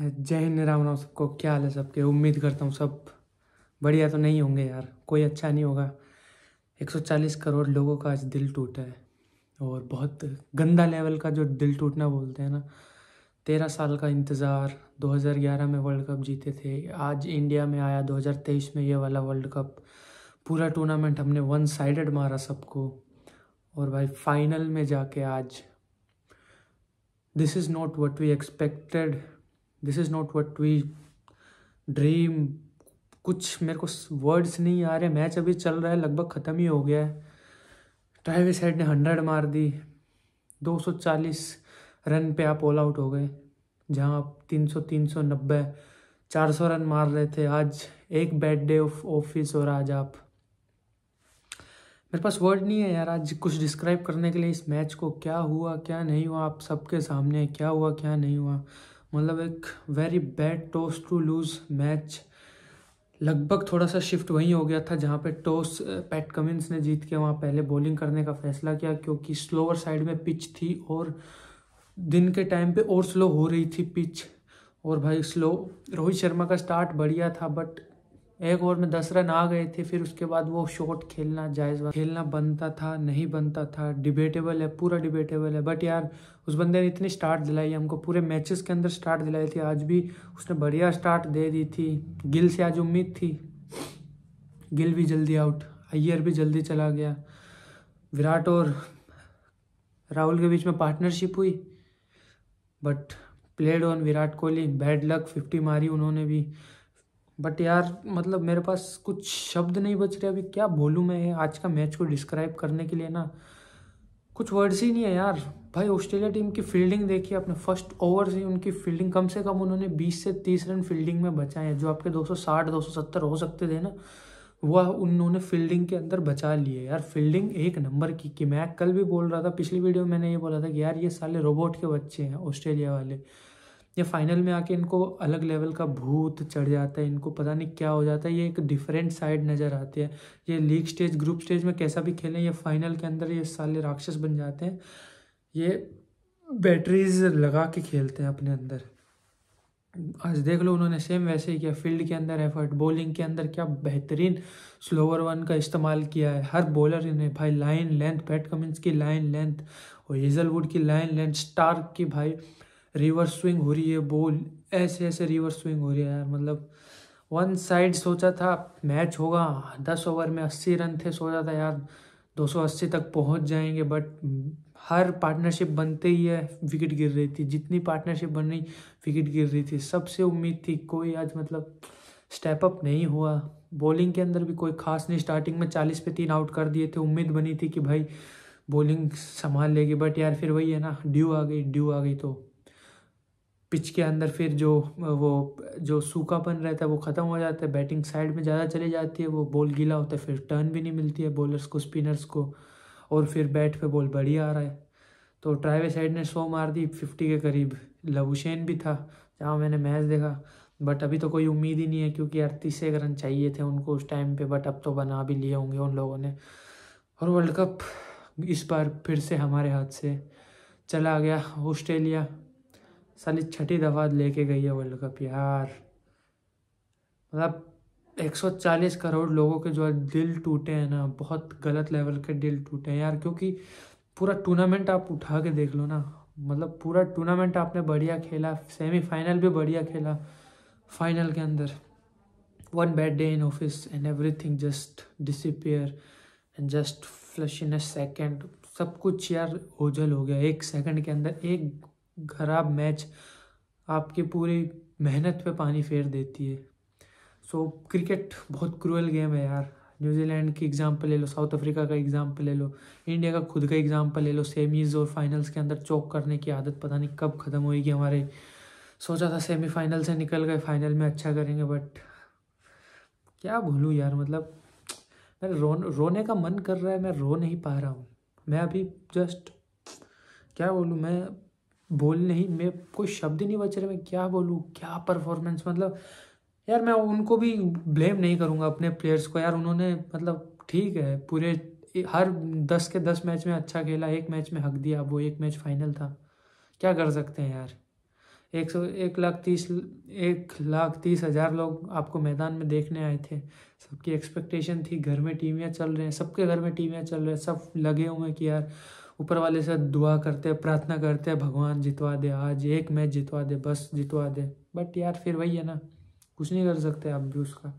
जय हिंद राम राम सबको क्या हाल है सबके उम्मीद करता हूँ सब बढ़िया तो नहीं होंगे यार कोई अच्छा नहीं होगा 140 करोड़ लोगों का आज दिल टूटा है और बहुत गंदा लेवल का जो दिल टूटना बोलते हैं ना तेरह साल का इंतज़ार 2011 में वर्ल्ड कप जीते थे आज इंडिया में आया 2023 में ये वाला वर्ल्ड कप पूरा टूर्नामेंट हमने वन साइडेड मारा सबको और भाई फाइनल में जाके आज this is not what we expected this is not what we dream कुछ मेरे को वर्ड्स नहीं आ रहे मैच अभी चल रहा है लगभग ख़त्म ही हो गया है ट्रेविस हेड ने हंड्रेड मार दी 240 रन पे आप ऑल आउट हो गए जहां आप 300 390 400 रन मार रहे थे आज एक बैड डे ऑफ ऑफिस और आज आप मेरे पास वर्ड नहीं है यार आज कुछ डिस्क्राइब करने के लिए इस मैच को क्या हुआ क्या नहीं हुआ आप सबके सामने क्या हुआ क्या नहीं हुआ मतलब एक very bad toss to lose match लगभग थोड़ा सा शिफ्ट वहीं हो गया था जहाँ पे टॉस पैट कमिंस ने जीत के वहाँ पहले बॉलिंग करने का फैसला किया क्योंकि स्लोअर साइड में पिच थी और दिन के टाइम पे और स्लो हो रही थी पिच और भाई स्लो रोहित शर्मा का स्टार्ट बढ़िया था बट एक ओवर में दस रन आ गए थे फिर उसके बाद वो शॉट खेलना जायज़ खेलना बनता था नहीं बनता था डिबेटेबल है पूरा डिबेटेबल है बट यार उस बंदे ने इतनी स्टार्ट दिलाई हमको पूरे मैचेस के अंदर स्टार्ट दिलाई थी आज भी उसने बढ़िया स्टार्ट दे दी थी गिल से आज उम्मीद थी गिल भी जल्दी आउट अय्यर भी जल्दी चला गया विराट और राहुल के बीच में पार्टनरशिप हुई but played on Virat Kohli bad luck fifty मारी उन्होंने भी बट यार मतलब मेरे पास कुछ शब्द नहीं बच रहे अभी क्या बोलूँ मैं आज का मैच को डिस्क्राइब करने के लिए ना कुछ वर्ड्स ही नहीं है यार भाई ऑस्ट्रेलिया टीम की फील्डिंग देखिए अपने फर्स्ट ओवर से उनकी फील्डिंग कम से कम उन्होंने 20 से 30 रन फील्डिंग में बचाए हैं जो आपके 260 270 हो सकते थे ना वह उन्होंने फील्डिंग के अंदर बचा लिए यार फील्डिंग एक नंबर की कि मैं कल भी बोल रहा था पिछली वीडियो में मैंने ये बोला था कि यार ये साले रोबोट के बच्चे हैं ऑस्ट्रेलिया वाले या फाइनल में आके इनको अलग लेवल का भूत चढ़ जाता है इनको पता नहीं क्या हो जाता है ये एक डिफरेंट साइड नज़र आती है ये लीग स्टेज ग्रुप स्टेज में कैसा भी खेलें ये फाइनल के अंदर ये साले राक्षस बन जाते हैं ये बैटरीज लगा के खेलते हैं अपने अंदर आज देख लो उन्होंने सेम वैसे ही किया फील्ड के अंदर एफर्ट बॉलिंग के अंदर क्या बेहतरीन स्लोवर वन का इस्तेमाल किया है हर बॉलर ने भाई लाइन लेंथ पैट कमिंस की लाइन लेंथ और हेजलवुड की लाइन लेंथ स्टार्क की भाई रिवर्स स्विंग हो रही है बॉल ऐसे ऐसे रिवर्स स्विंग हो रही है यार मतलब वन साइड सोचा था मैच होगा दस ओवर में अस्सी रन थे सोचा था यार दो सौ अस्सी तक पहुंच जाएंगे बट हर पार्टनरशिप बनते ही है विकेट गिर रही थी जितनी पार्टनरशिप बन रही विकेट गिर रही थी सबसे उम्मीद थी कोई आज मतलब स्टेप अप नहीं हुआ बॉलिंग के अंदर भी कोई खास नहीं स्टार्टिंग में चालीस पे तीन आउट कर दिए थे उम्मीद बनी थी कि भाई बॉलिंग संभाल लेगी बट यार फिर वही है ना ड्यू आ गई ड्यू आ गई तो पिच के अंदर फिर जो वो जो सूखापन रहता है वो ख़त्म हो जाता है बैटिंग साइड में ज़्यादा चली जाती है वो बॉल गीला होता है फिर टर्न भी नहीं मिलती है बॉलर्स को स्पिनर्स को और फिर बैट पे बॉल बढ़िया आ रहा है तो ट्राइवे साइड ने सौ मार दी फिफ्टी के करीब लवुशैन भी था जहाँ मैंने मैच देखा बट अभी तो कोई उम्मीद ही नहीं है क्योंकि अड़तीस एक रन चाहिए थे उनको उस टाइम पर बट अब तो बना भी लिए होंगे उन लोगों ने और वर्ल्ड कप इस बार फिर से हमारे हाथ से चला गया ऑस्ट्रेलिया साली छठी दफ़ा लेके गई है वर्ल्ड कप यार मतलब 140 करोड़ लोगों के जो दिल टूटे हैं ना बहुत गलत लेवल के दिल टूटे हैं यार क्योंकि पूरा टूर्नामेंट आप उठा के देख लो ना मतलब पूरा टूर्नामेंट आपने बढ़िया खेला सेमीफाइनल भी बढ़िया खेला फाइनल के अंदर one bad day in office and everything just disappear and just flush in a second सब कुछ यार ओझल हो गया एक सेकंड के अंदर एक खराब मैच आपके पूरी मेहनत पे पानी फेर देती है सो so, क्रिकेट बहुत क्रूअल गेम है यार न्यूजीलैंड की एग्ज़ाम्पल ले लो साउथ अफ्रीका का एग्ज़ाम्पल ले लो इंडिया का खुद का एग्ज़ाम्पल ले लो सेमीज़ और फाइनल्स के अंदर चौक करने की आदत पता नहीं कब ख़त्म होएगी हमारे सोचा था सेमीफाइनल से निकल गए फाइनल में अच्छा करेंगे बट क्या भूलूँ यार मतलब मेरे रो रोने का मन कर रहा है मैं रो नहीं पा रहा हूँ मैं अभी जस्ट क्या बोलूँ मैं बोल नहीं मैं कोई शब्द नहीं बच रहे मैं क्या बोलूँ क्या परफॉर्मेंस मतलब यार मैं उनको भी ब्लेम नहीं करूँगा अपने प्लेयर्स को यार उन्होंने मतलब ठीक है पूरे हर दस के दस मैच में अच्छा खेला एक मैच में हक दिया वो एक मैच फाइनल था क्या कर सकते हैं यार एक सौ एक लाख तीस एक लाख तीस हज़ार लोग आपको मैदान में देखने आए थे सबकी एक्सपेक्टेशन थी घर में टीमियाँ चल रहे हैं सबके घर में टीमियाँ चल रहे हैं सब लगे हुए हैं कि यार ऊपर वाले से दुआ करते प्रार्थना करते भगवान जितवा दे आज एक मैच जितवा दे बस जितवा दे बट यार फिर वही है ना कुछ नहीं कर सकते आप भी उसका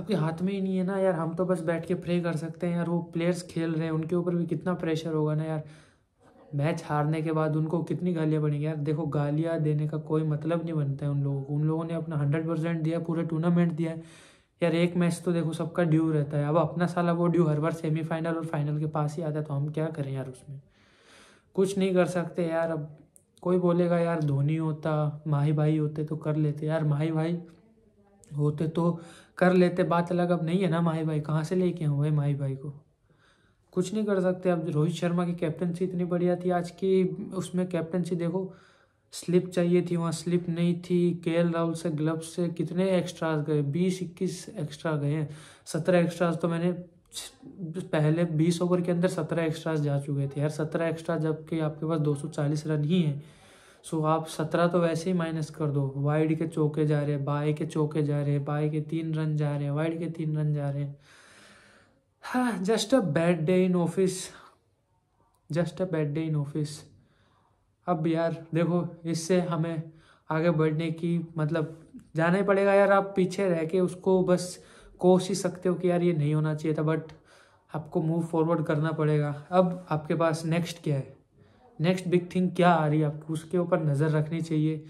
आपके हाथ में ही नहीं है ना यार हम तो बस बैठ के प्रे कर सकते हैं यार वो प्लेयर्स खेल रहे हैं उनके ऊपर भी कितना प्रेशर होगा ना यार मैच हारने के बाद उनको कितनी गालियाँ पड़ेंगी यार देखो गालियाँ देने का कोई मतलब नहीं बनता है उन लोगों को उन लोगों ने अपना हंड्रेड परसेंट दिया पूरा टूर्नामेंट दिया है यार एक मैच तो देखो सबका ड्यू रहता है अब अपना साला वो ड्यू हर बार सेमीफाइनल और फाइनल के पास ही आता है तो हम क्या करें यार उसमें कुछ नहीं कर सकते यार अब कोई बोलेगा यार धोनी होता माही भाई होते तो कर लेते यार माही भाई होते तो कर लेते बात अलग अब नहीं है ना माही भाई कहाँ से लेके आऊँ भाई माही भाई को कुछ नहीं कर सकते अब रोहित शर्मा की कैप्टनसी इतनी बढ़िया थी आज की उसमें कैप्टनसी देखो स्लिप चाहिए थी वहाँ स्लिप नहीं थी के राहुल से ग्लब्स से कितने एक्स्ट्राज गए बीस इक्कीस एक्स्ट्रा गए हैं सत्रह एक्स्ट्राज तो मैंने पहले बीस ओवर के अंदर सत्रह एक्स्ट्राज जा चुके थे यार सत्रह एक्स्ट्रा जबकि आपके पास दो सौ चालीस रन ही हैं सो आप सत्रह तो वैसे ही माइनस कर दो वाइड के चौके जा रहे हैं बाई के चौके जा रहे बाई के तीन रन जा रहे हैं वाइड के तीन रन जा रहे हैं हाँ just a bad day in office just a bad day in office अब यार देखो इससे हमें आगे बढ़ने की मतलब जाना ही पड़ेगा यार आप पीछे रह के उसको बस कोस ही सकते हो कि यार ये नहीं होना चाहिए था बट आपको मूव फॉरवर्ड करना पड़ेगा अब आपके पास नेक्स्ट क्या है नेक्स्ट बिग थिंग क्या आ रही है आपको उसके ऊपर नज़र रखनी चाहिए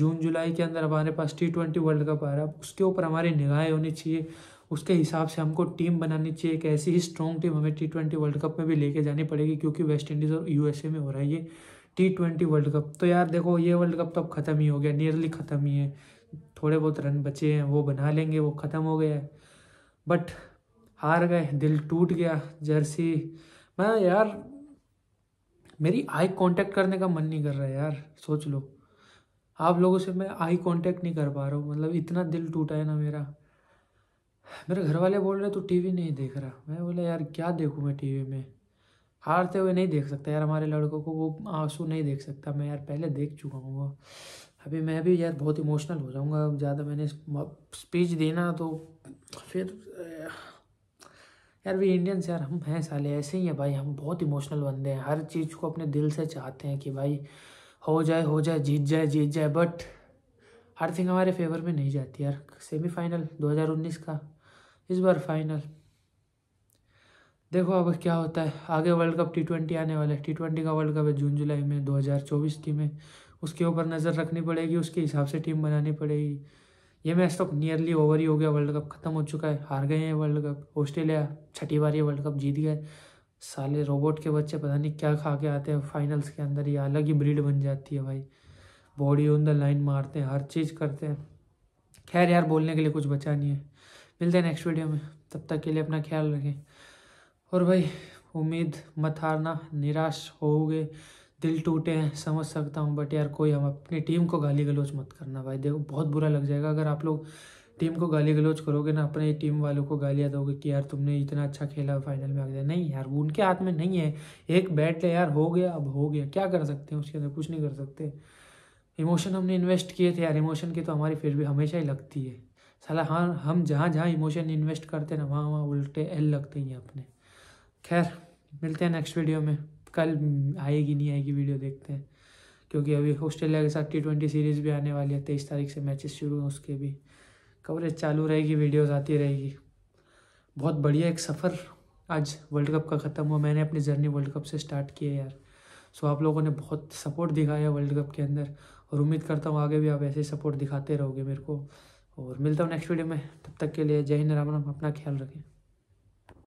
जून जुलाई के अंदर हमारे पास टी ट्वेंटी वर्ल्ड कप आ रहा है उसके ऊपर हमारी निगाहें होनी चाहिए उसके हिसाब से हमको टीम बनानी चाहिए एक ऐसी ही स्ट्रॉन्ग टीम हमें टी ट्वेंटी वर्ल्ड कप में भी लेके जानी पड़ेगी क्योंकि वेस्ट इंडीज़ और यूएसए में हो रहा है ये टी ट्वेंटी वर्ल्ड कप तो यार देखो ये वर्ल्ड कप तो अब ख़त्म ही हो गया नियरली ख़त्म ही है थोड़े बहुत रन बचे हैं वो बना लेंगे वो ख़त्म हो गया बट हार गए दिल टूट गया जर्सी मैं यार मेरी आई कांटेक्ट करने का मन नहीं कर रहा यार सोच लो आप लोगों से मैं आई कांटेक्ट नहीं कर पा रहा हूँ मतलब इतना दिल टूटा है ना मेरा मेरे घर वाले बोल रहे तू टीवी नहीं देख रहा मैं बोला यार क्या देखूँ मैं टीवी में हारते हुए नहीं देख सकता यार हमारे लड़कों को वो आंसू नहीं देख सकता मैं यार पहले देख चुका हूँ वो अभी मैं भी यार बहुत इमोशनल हो जाऊँगा ज़्यादा मैंने स्पीच देना तो फिर यार वे इंडियंस यार हम हैं साले ऐसे ही हैं भाई हम बहुत इमोशनल बंदे हैं हर चीज़ को अपने दिल से चाहते हैं कि भाई हो जाए हो जाए जीत जाए जीत जाए बट हर थिंग हमारे फेवर में नहीं जाती यार सेमीफाइनल 2019 का इस बार फाइनल देखो अब क्या होता है आगे वर्ल्ड कप टी ट्वेंटी आने वाला है टी ट्वेंटी का वर्ल्ड कप है जून जुलाई में 2024 की में उसके ऊपर नज़र रखनी पड़ेगी उसके हिसाब से टीम बनानी पड़ेगी ये मैच तो नियरली ओवर ही हो गया वर्ल्ड कप ख़त्म हो चुका है हार गए हैं वर्ल्ड कप ऑस्ट्रेलिया छठी बार ये वर्ल्ड कप जीत गए साले रोबोट के बच्चे पता नहीं क्या खा के आते हैं फाइनल्स के अंदर ये अलग ही ब्रीड बन जाती है भाई बॉडी ऑन द लाइन मारते हैं हर चीज़ करते हैं खैर यार बोलने के लिए कुछ बचा नहीं है मिलते हैं नेक्स्ट वीडियो में तब तक के लिए अपना ख्याल रखें और भाई उम्मीद मत हारना निराश होगे दिल टूटे हैं समझ सकता हूँ बट यार कोई हम अपनी टीम को गाली गलौज मत करना भाई देखो बहुत बुरा लग जाएगा अगर आप लोग टीम को गाली गलौज करोगे ना अपने टीम वालों को गालियाँ दोगे कि यार तुमने इतना अच्छा खेला फाइनल में आ गया नहीं यार वो उनके हाथ में नहीं है एक बैट है यार हो गया अब हो गया क्या कर सकते हैं उसके अंदर कुछ नहीं कर सकते इमोशन हमने इन्वेस्ट किए थे यार इमोशन की तो हमारी फिर भी हमेशा ही लगती है साला हाँ हम जहाँ जहाँ इमोशन इन्वेस्ट करते हैं ना वहाँ वहाँ उल्टे एल लगते हैं अपने खैर मिलते हैं नेक्स्ट वीडियो में कल आएगी नहीं आएगी वीडियो देखते हैं क्योंकि अभी ऑस्ट्रेलिया के साथ टी ट्वेंटी सीरीज़ भी आने वाली है तेईस तारीख से मैचेस शुरू हैं उसके भी कवरेज चालू रहेगी वीडियोस आती रहेगी बहुत बढ़िया एक सफ़र आज वर्ल्ड कप का ख़त्म हुआ मैंने अपनी जर्नी वर्ल्ड कप से स्टार्ट की है यार सो आप लोगों ने बहुत सपोर्ट दिखाया वर्ल्ड कप के अंदर और उम्मीद करता हूँ आगे भी आप ऐसे सपोर्ट दिखाते रहोगे मेरे को और मिलता हूँ नेक्स्ट वीडियो में तब तक के लिए जय हिंद राम राम अपना ख्याल रखें